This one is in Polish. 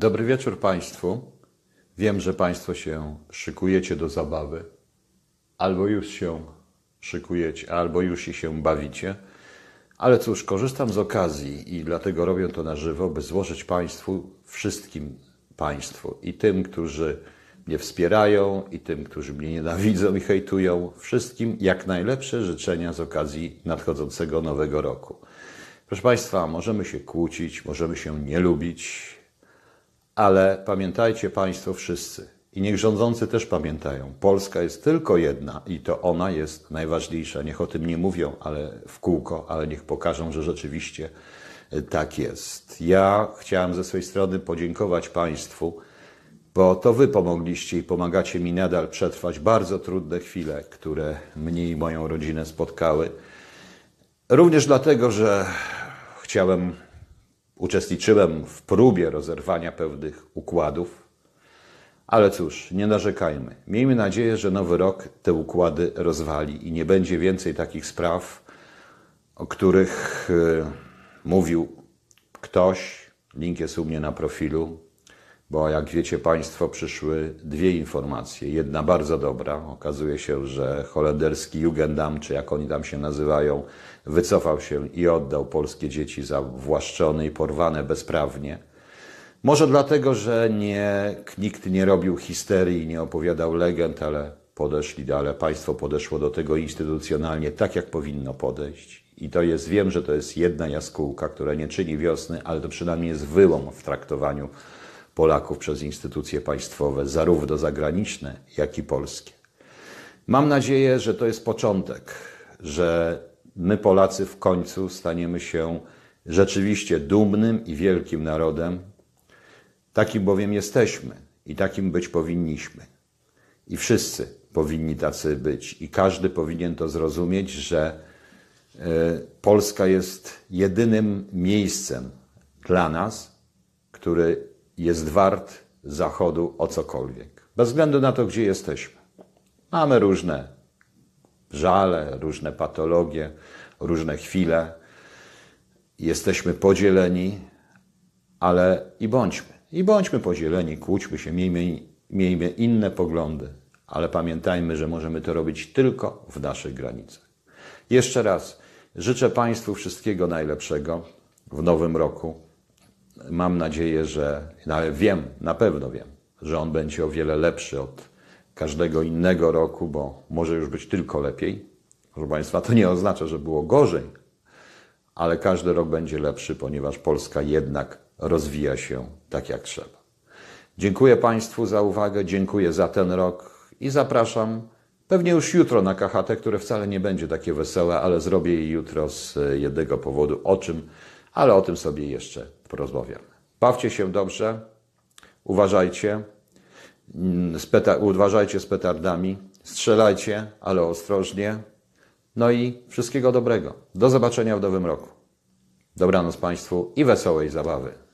Dobry wieczór Państwu. Wiem, że Państwo się szykujecie do zabawy, albo już się szykujecie, albo już i się bawicie. Ale cóż, korzystam z okazji i dlatego robię to na żywo, by złożyć Państwu, wszystkim Państwu i tym, którzy mnie wspierają, i tym, którzy mnie nienawidzą i hejtują, wszystkim jak najlepsze życzenia z okazji nadchodzącego nowego roku. Proszę Państwa, możemy się kłócić, możemy się nie lubić, ale pamiętajcie Państwo wszyscy, i niech rządzący też pamiętają, Polska jest tylko jedna i to ona jest najważniejsza. Niech o tym nie mówią ale w kółko, ale niech pokażą, że rzeczywiście e, tak jest. Ja chciałem ze swojej strony podziękować Państwu, bo to Wy pomogliście i pomagacie mi nadal przetrwać bardzo trudne chwile, które mnie i moją rodzinę spotkały. Również dlatego, że chciałem Uczestniczyłem w próbie rozerwania pewnych układów, ale cóż, nie narzekajmy. Miejmy nadzieję, że nowy rok te układy rozwali i nie będzie więcej takich spraw, o których e, mówił ktoś. Link jest u mnie na profilu bo jak wiecie Państwo, przyszły dwie informacje. Jedna bardzo dobra. Okazuje się, że holenderski Jugendam, czy jak oni tam się nazywają, wycofał się i oddał polskie dzieci za właszczone i porwane bezprawnie. Może dlatego, że nie, nikt nie robił histerii, nie opowiadał legend, ale podeszli, ale państwo podeszło do tego instytucjonalnie tak, jak powinno podejść. I to jest, wiem, że to jest jedna jaskółka, która nie czyni wiosny, ale to przynajmniej jest wyłom w traktowaniu Polaków przez instytucje państwowe, zarówno zagraniczne, jak i polskie. Mam nadzieję, że to jest początek, że my Polacy w końcu staniemy się rzeczywiście dumnym i wielkim narodem. Takim bowiem jesteśmy i takim być powinniśmy. I wszyscy powinni tacy być, i każdy powinien to zrozumieć, że e, Polska jest jedynym miejscem dla nas, który jest wart Zachodu o cokolwiek. Bez względu na to, gdzie jesteśmy. Mamy różne żale, różne patologie, różne chwile. Jesteśmy podzieleni, ale i bądźmy. I bądźmy podzieleni, kłóćmy się, miejmy, miejmy inne poglądy, ale pamiętajmy, że możemy to robić tylko w naszych granicach. Jeszcze raz życzę Państwu wszystkiego najlepszego w nowym roku mam nadzieję, że, no ale wiem, na pewno wiem, że on będzie o wiele lepszy od każdego innego roku, bo może już być tylko lepiej. Proszę Państwa, to nie oznacza, że było gorzej, ale każdy rok będzie lepszy, ponieważ Polska jednak rozwija się tak jak trzeba. Dziękuję Państwu za uwagę, dziękuję za ten rok i zapraszam pewnie już jutro na KHT, które wcale nie będzie takie wesołe, ale zrobię je jutro z e, jednego powodu. O czym? Ale o tym sobie jeszcze porozmawiamy. Bawcie się dobrze, uważajcie, udważajcie mm, uważajcie z petardami, strzelajcie, ale ostrożnie. No i wszystkiego dobrego. Do zobaczenia w nowym roku. Dobranoc Państwu i wesołej zabawy.